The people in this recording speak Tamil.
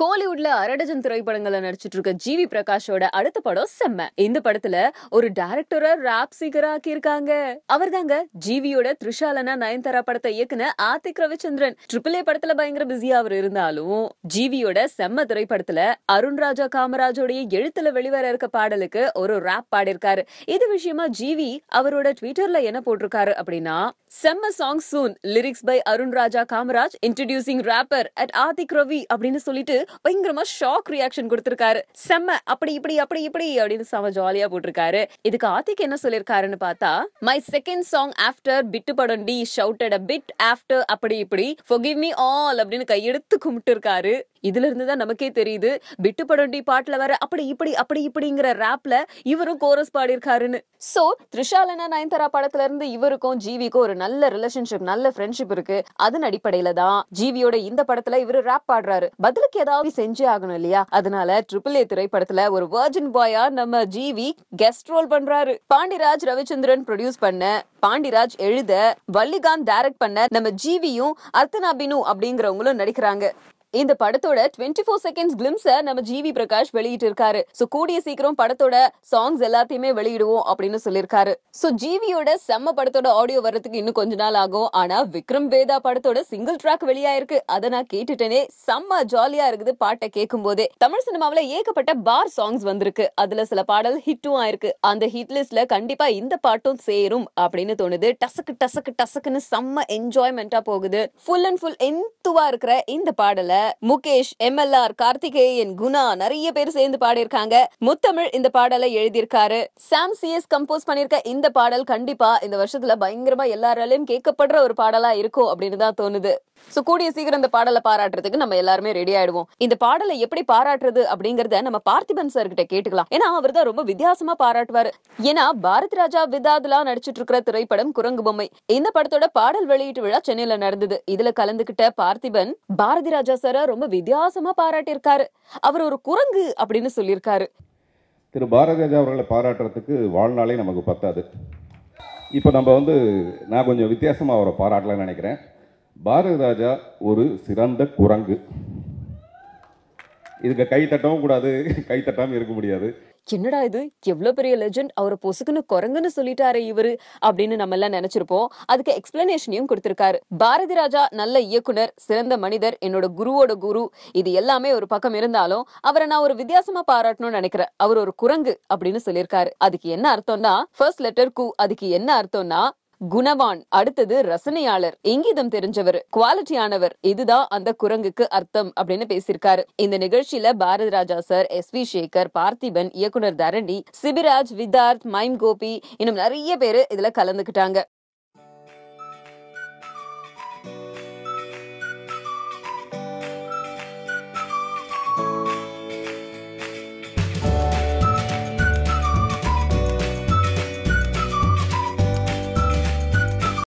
கோலிவுட்ல அரடஜன் திரைப்படங்களை நடிச்சிட்டு இருக்க ஜிவி பிரகாஷோட அடுத்த படம் செம்ம இந்த படத்துல ஒரு டைரக்டரா ராப் சீகரா ஆக்கியிருக்காங்க ஜிவியோட த்ரிஷாலனா நயன்தாரா படத்தை இயக்குன ஆத்திக் ரவிச்சந்திரன் ட்ரிபிள் ஏ படத்துல பயங்கர பிஸியா அவர் இருந்தாலும் ஜிவியோட செம்ம திரைப்படத்துல அருண் ராஜா காமராஜோடைய எழுத்துல வெளிவர இருக்க பாடலுக்கு ஒரு ராப் பாடிருக்காரு இது விஷயமா ஜிவி அவரோட ட்விட்டர்ல என்ன போட்டிருக்காரு அப்படின்னா செம்ம song soon lyrics by Arun Raja Kamaraj introducing rapper at Adhik Ravi அப்படின்னு சொல்லிட்டு பயங்கரமா ஷாக் ரியாக்ஷன் கொடுத்திருக்காரு செம்ம அப்படி இப்படி அப்படி இப்படி அப்படின்னு செம ஜாலியா போட்டிருக்காரு இதுக்கு ஆத்திக் என்ன சொல்லிருக்காருன்னு பார்த்தா மை செகண்ட் சாங் ஆஃப்டர் பிட்டு படம் the shouted a bit after அப்படி இப்படி ஃபோகிவ் மீ ஆல் அப்படின்னு கையெடுத்து கும்பிட்டு இருக்காரு இதுல இருந்து தான் நமக்கே தெரியுது பிட்டு படண்டி பாட்டுல வர அப்படி இப்படி அப்படி இப்படிங்கிற ரேப்ல இவரும் கோரஸ் பாடியிருக்காருன்னு சோ த்ரிஷாலனா நயன்தாரா படத்துல இருந்து இவருக்கும் ஜீவிக்கும் ஒரு நல்ல ரிலேஷன்ஷிப் நல்ல ஃப்ரெண்ட்ஷிப் இருக்கு அதன் அடிப்படையில தான் ஜீவியோட இந்த படத்துல இவரு ரேப் பாடுறாரு பதிலுக்கு ஏதாவது செஞ்சே ஆகணும் இல்லையா அதனால ட்ரிபிள் ஏ திரைப்படத்துல ஒரு வர்ஜின் பாயா நம்ம ஜீவி கெஸ்ட் ரோல் பண்றாரு பாண்டிராஜ் ரவிச்சந்திரன் ப்ரொடியூஸ் பண்ண பாண்டிராஜ் எழுத வள்ளிகாந்த் டைரக்ட் பண்ண நம்ம ஜீவியும் அர்த்தனா பினு அப்படிங்கிறவங்களும் நடிக்கிறாங்க இந்த படத்தோட டுவெண்ட்டி ஃபோர் செகண்ட்ஸ் கிளிம்ஸ நம்ம ஜிவி பிரகாஷ் வெளியிட்டு இருக்காரு சோ கூடிய சீக்கிரம் படத்தோட சாங்ஸ் எல்லாத்தையுமே வெளியிடுவோம் அப்படின்னு சொல்லியிருக்காரு சோ ஜிவியோட செம்ம படத்தோட ஆடியோ வர்றதுக்கு இன்னும் கொஞ்ச நாள் ஆகும் ஆனா விக்ரம் வேதா படத்தோட சிங்கிள் ட்ராக் வெளியாயிருக்கு அதை நான் கேட்டுட்டேனே செம்ம ஜாலியா இருக்குது பாட்டை கேட்கும் போதே தமிழ் சினிமாவில ஏகப்பட்ட பார் சாங்ஸ் வந்திருக்கு அதுல சில பாடல் ஹிட்டும் ஆயிருக்கு அந்த ஹிட் லிஸ்ட்ல கண்டிப்பா இந்த பாட்டும் சேரும் அப்படின்னு தோணுது டசக்கு டசக்கு டசக்குன்னு செம்ம என்ஜாய்மெண்டா போகுது ஃபுல் அண்ட் ஃபுல் எந்துவா இருக்கிற இந்த பாடலை முகேஷ் எம்எல்ஆர் கார்த்திகேயன் குணா நிறைய பேர் சேர்ந்து பாடியிருக்காங்க முத்தமிழ் இந்த பாடலை எழுதியிருக்காரு சாம் சிஎஸ் கம்போஸ் பண்ணிருக்க இந்த பாடல் கண்டிப்பா இந்த வருஷத்துல பயங்கரமா எல்லாராலையும் கேட்கப்படுற ஒரு பாடலா இருக்கும் அப்படின்னு தான் தோணுது சோ கூடிய சீக்கிரம் இந்த பாடலை பாராட்டுறதுக்கு நம்ம எல்லாருமே ரெடி ஆயிடுவோம் இந்த பாடலை எப்படி பாராட்டுறது அப்படிங்கறத நம்ம பார்த்திபன் சார் கிட்ட கேட்டுக்கலாம் ஏன்னா அவர் தான் ரொம்ப வித்தியாசமா பாராட்டுவாரு ஏன்னா பாரத் ராஜா விதாதுலா நடிச்சிட்டு இருக்கிற திரைப்படம் குரங்கு பொம்மை இந்த படத்தோட பாடல் வெளியீட்டு விழா சென்னையில நடந்தது இதுல கலந்துகிட்ட பார்த்திபன் பாரதி ராஜா சார் சாரை ரொம்ப வித்தியாசமா பாராட்டியிருக்காரு அவர் ஒரு குரங்கு அப்படின்னு சொல்லியிருக்காரு திரு பாரதிராஜா அவர்களை பாராட்டுறதுக்கு வாழ்நாளே நமக்கு பத்தாது இப்போ நம்ம வந்து நான் கொஞ்சம் வித்தியாசமாக அவரை பாராட்டலாம்னு நினைக்கிறேன் பாரதிராஜா ஒரு சிறந்த குரங்கு இதுக்கு கை தட்டவும் கூடாது கை தட்டாமல் இருக்க முடியாது என்னடா இது எவ்வளோ பெரிய லெஜண்ட் அவரை பொசுக்குன்னு குரங்குன்னு சொல்லிட்டாரு இவரு அப்படின்னு நம்ம எல்லாம் நினைச்சிருப்போம் அதுக்கு எக்ஸ்பிளனேஷனையும் கொடுத்திருக்காரு பாரதி ராஜா நல்ல இயக்குனர் சிறந்த மனிதர் என்னோட குருவோட குரு இது எல்லாமே ஒரு பக்கம் இருந்தாலும் அவரை நான் ஒரு வித்தியாசமா பாராட்டணும்னு நினைக்கிறேன் அவர் ஒரு குரங்கு அப்படின்னு சொல்லியிருக்காரு அதுக்கு என்ன அர்த்தம்னா ஃபர்ஸ்ட் லெட்டர் கு அதுக்கு என்ன அர்த்தம்னா குணவான் அடுத்தது ரசனையாளர் இங்கிதம் தெரிஞ்சவர் குவாலிட்டியானவர் இதுதான் அந்த குரங்குக்கு அர்த்தம் அப்படின்னு பேசியிருக்காரு இந்த நிகழ்ச்சியில Bharath Raja sir S V Sekar Parthiban இயக்குனர் தரணி சிபிராஜ் விதார்த் மைம் கோபி இன்னும் நிறைய பேரு இதுல கலந்துகிட்டாங்க